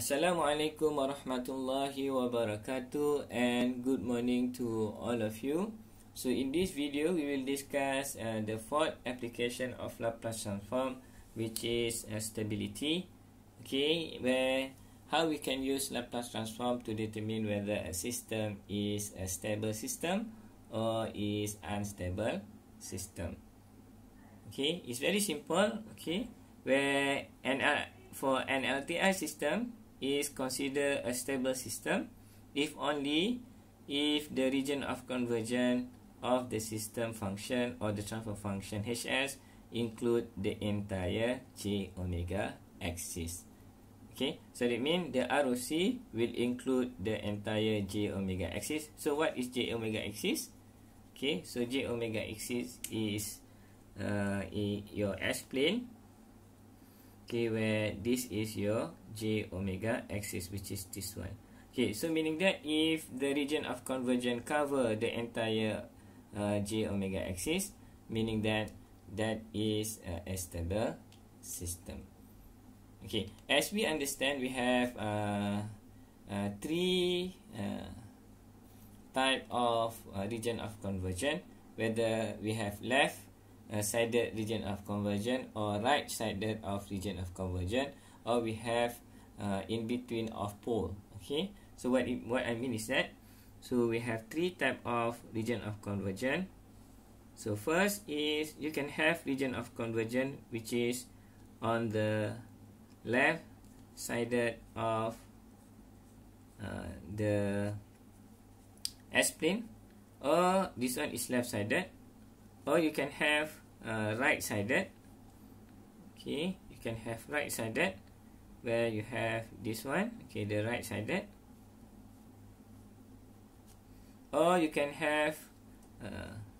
Assalamualaikum warahmatullahi wabarakatuh and good morning to all of you. So in this video, we will discuss uh, the fourth application of Laplace transform, which is uh, stability. Okay, where how we can use Laplace transform to determine whether a system is a stable system or is unstable system. Okay, it's very simple. Okay, where and uh, for an LTI system is considered a stable system if only if the region of convergence of the system function or the transfer function HS include the entire J omega axis. Okay, so that means the ROC will include the entire J omega axis. So what is J omega axis? Okay, so J omega axis is uh, your S plane. Okay, where this is your j omega axis which is this one okay so meaning that if the region of convergence cover the entire uh, j omega axis meaning that that is uh, a stable system okay as we understand we have uh, uh, three uh, type of uh, region of convergence whether we have left uh, sided region of convergence or right sided of region of convergence or we have uh, in between of pole okay so what it, what I mean is that so we have three type of region of convergence so first is you can have region of convergence which is on the left sided of uh, the S-plane or this one is left sided or you can have uh, right sided okay you can have right sided where you have this one okay the right sided or you can have uh,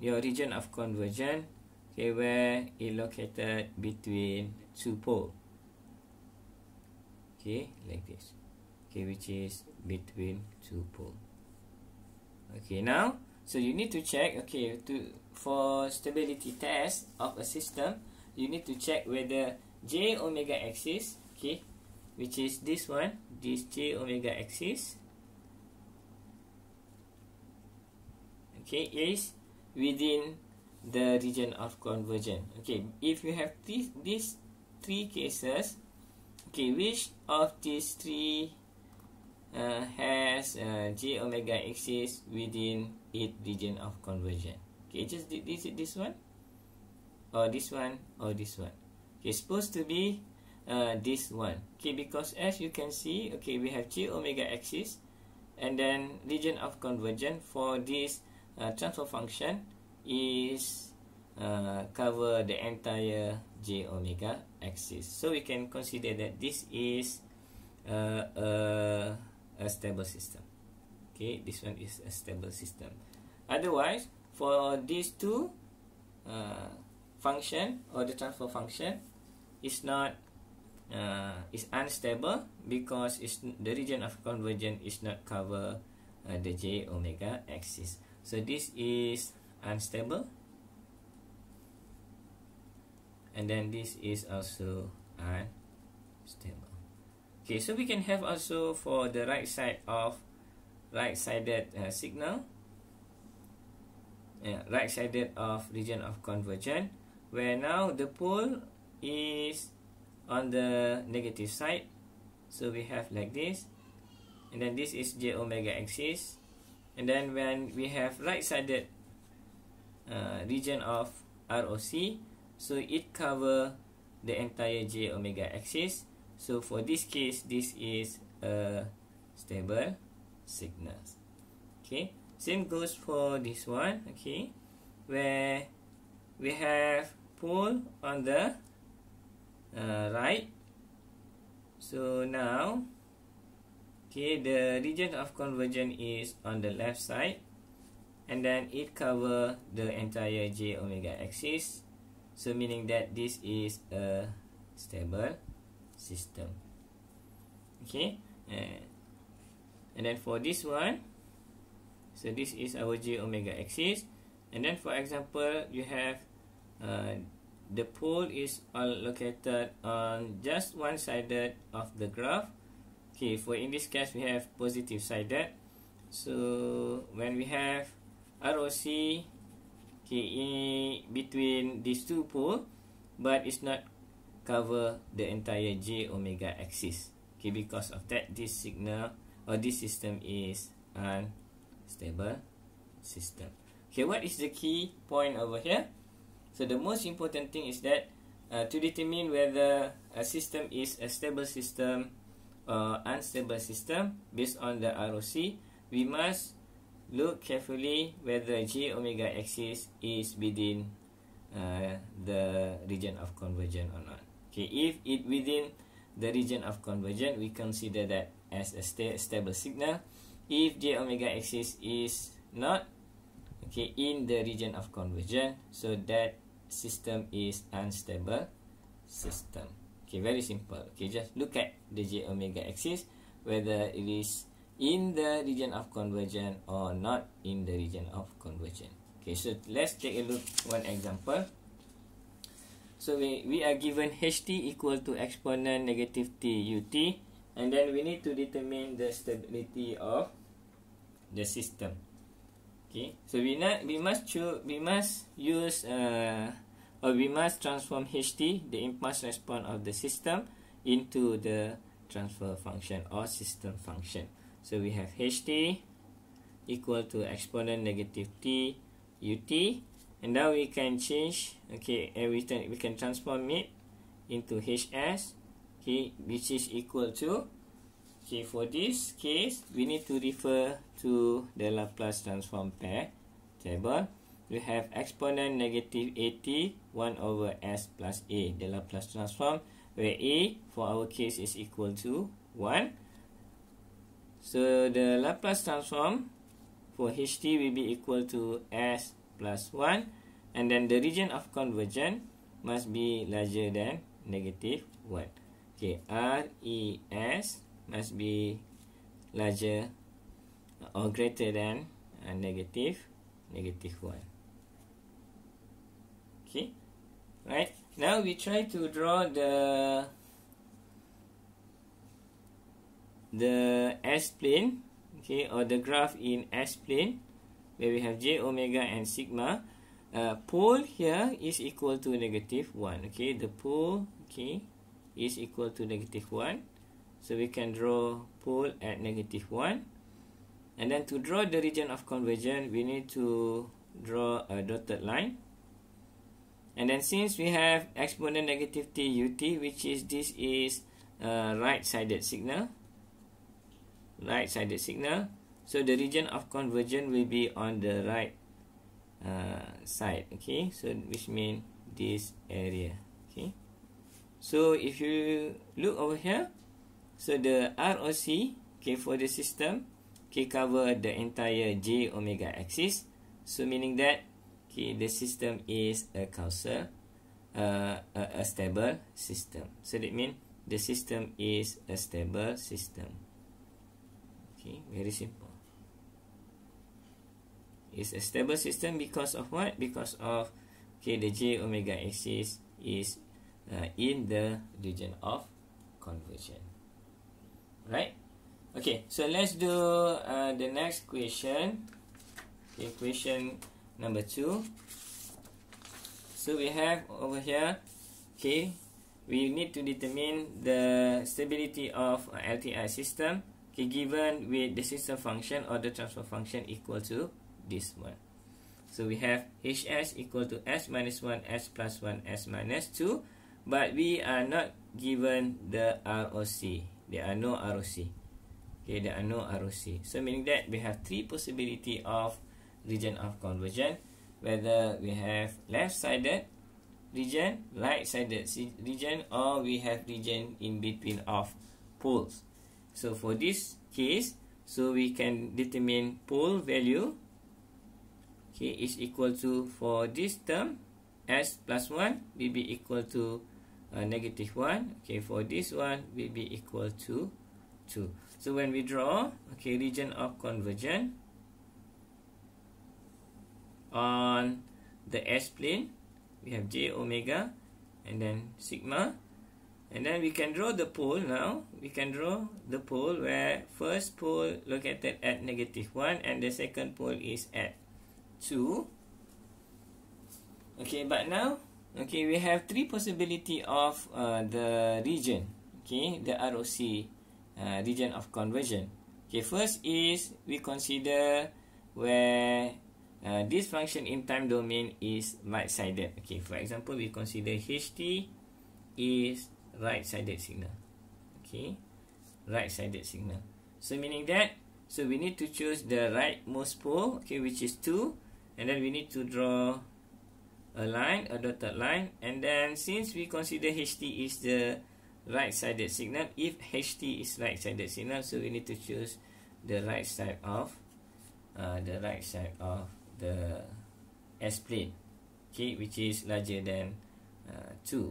your region of conversion okay where it located between two pole okay like this okay which is between two pole okay now so you need to check okay to for stability test of a system you need to check whether j omega axis okay which is this one this j omega axis okay is within the region of convergence okay if you have these these three cases okay which of these three uh, has uh, j omega axis within its region of convergence okay just this this one or this one or this one okay supposed to be uh, this one okay because as you can see okay we have g omega axis and then region of convergence for this uh, transfer function is uh, cover the entire j omega axis so we can consider that this is uh, a, a stable system okay this one is a stable system otherwise for these two uh, function or the transfer function is not uh, is unstable because the region of convergence is not cover uh, the j omega axis so this is unstable and then this is also unstable okay so we can have also for the right side of right-sided uh, signal yeah, right-sided of region of convergence where now the pole is on the negative side so we have like this and then this is j omega axis and then when we have right-sided uh, region of ROC so it cover the entire j omega axis so for this case this is a stable signal okay same goes for this one okay where we have pole on the uh, right so now okay the region of convergence is on the left side and then it cover the entire j omega axis so meaning that this is a stable system okay and, uh, and then for this one so this is our j omega axis and then for example you have uh, The pole is all uh, located on just one side of the graph. Okay, for in this case, we have positive side. So, when we have ROC okay, in between these two poles, but it's not cover the entire J omega axis. Okay, because of that, this signal or this system is unstable system. Okay, what is the key point over here? So the most important thing is that uh, to determine whether a system is a stable system or unstable system based on the ROC, we must look carefully whether J omega axis is within uh, the region of convergence or not. Okay, if it within the region of convergence, we consider that as a st stable signal. If J omega axis is not okay in the region of convergence, so that system is unstable system. Okay, very simple. Okay, just look at the j omega axis whether it is in the region of convergence or not in the region of convergence. Okay, so let's take a look one example. So we we are given h t equal to exponent negative t u t, and then we need to determine the stability of the system. Okay, so we not we must choose we must use uh or uh, we must transform HT, the impulse response of the system, into the transfer function or system function. So we have HT equal to exponent negative T UT. And now we can change, okay, and we can, we can transform it into HS, okay, which is equal to, okay, for this case, we need to refer to the Laplace transform pair table we have exponent negative at 1 over s plus a the Laplace transform where a for our case is equal to 1 so the Laplace transform for ht will be equal to s plus 1 and then the region of convergence must be larger than negative 1 okay r e s must be larger or greater than uh, negative negative 1 okay right now we try to draw the the s plane okay or the graph in s plane where we have j omega and sigma uh, pole here is equal to negative 1 okay the pole okay is equal to negative 1 so we can draw pole at negative 1 and then to draw the region of convergence we need to draw a dotted line And then since we have exponent negative t ut, which is this is a uh, right-sided signal, right-sided signal, so the region of convergence will be on the right uh, side, okay? So which means this area, okay? So if you look over here, so the ROC, okay, for the system, okay, cover the entire j omega axis, so meaning that Okay, the system is a causal, uh, a, a stable system. So that mean the system is a stable system. Okay, very simple. It's a stable system because of what? Because of okay, the j omega axis is uh, in the region of convergence. Right? Okay, so let's do uh, the next question. Okay, question. number 2 so we have over here okay we need to determine the stability of LTI system okay, given with the system function or the transfer function equal to this one so we have hs equal to s minus 1 s plus 1 s minus 2 but we are not given the ROC there are no ROC okay there are no ROC so meaning that we have three possibility of region of conversion whether we have left-sided region right-sided region or we have region in between of poles so for this case so we can determine pole value okay is equal to for this term s plus 1 will be equal to uh, negative 1 okay for this one will be equal to 2 so when we draw okay region of convergence on the S plane we have j omega and then sigma and then we can draw the pole now we can draw the pole where first pole located at negative 1 and the second pole is at 2 okay but now okay we have three possibility of uh, the region okay the ROC uh, region of conversion okay first is we consider where uh, this function in time domain is right-sided. Okay, for example, we consider HT is right-sided signal. Okay, right-sided signal. So meaning that, so we need to choose the rightmost pole, okay, which is 2. And then we need to draw a line, a dotted line. And then since we consider HT is the right-sided signal, if HT is right-sided signal, so we need to choose the right side of, uh, the right side of, the S plane, okay, which is larger than uh, 2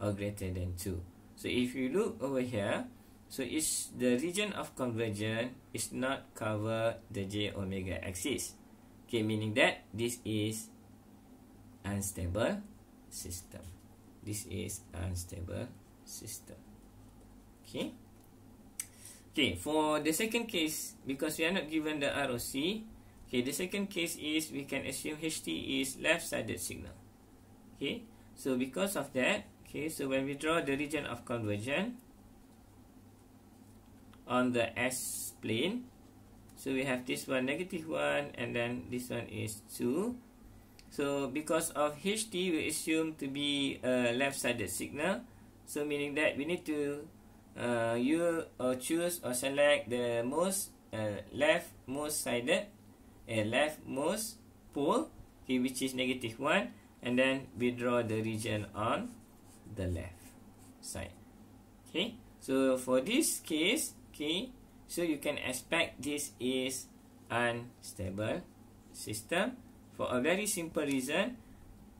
or greater than 2. So if you look over here, so it's the region of convergence is not cover the J omega axis, okay, meaning that this is unstable system. This is unstable system, okay. Okay, for the second case, because we are not given the ROC, Okay, the second case is we can assume HT is left-sided signal. Okay, so because of that, okay, so when we draw the region of convergence on the S plane, so we have this one negative 1 and then this one is 2. So because of HT, we assume to be a left-sided signal. So meaning that we need to uh, you or choose or select the most uh, left most sided a leftmost pole okay, which is negative 1 and then we draw the region on the left side okay so for this case okay so you can expect this is unstable system for a very simple reason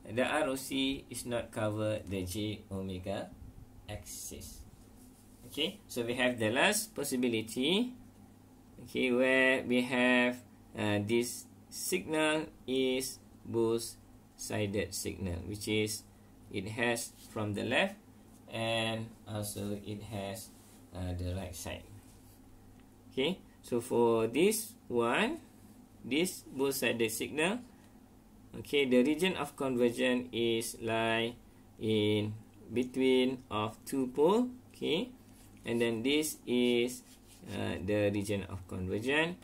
the ROC is not cover the J omega axis okay so we have the last possibility okay where we have uh, this signal is both sided signal which is it has from the left and also it has uh, the right side okay so for this one this both sided signal okay the region of convergence is lie in between of two pole okay and then this is uh, the region of convergence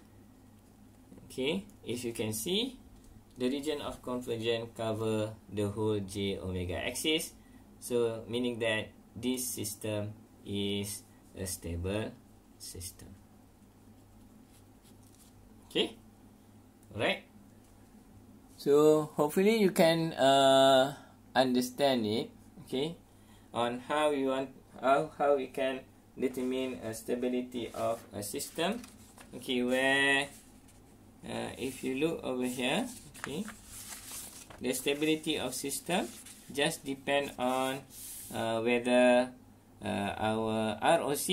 Okay, if you can see, the region of convergence cover the whole j omega axis. So, meaning that this system is a stable system. Okay, right. So, hopefully you can uh, understand it, okay, on how you want, how, how we can determine a stability of a system, okay, where... uh, if you look over here okay the stability of system just depend on uh, whether uh, our ROC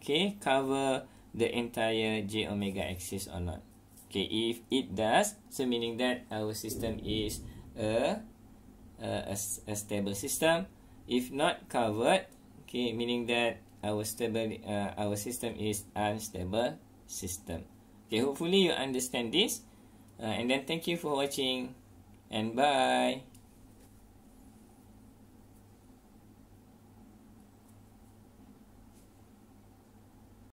okay cover the entire j omega axis or not okay if it does so meaning that our system is a a, a stable system if not covered okay meaning that our stable uh, our system is unstable system Okay, hopefully you understand this. Uh, and then thank you for watching. And bye.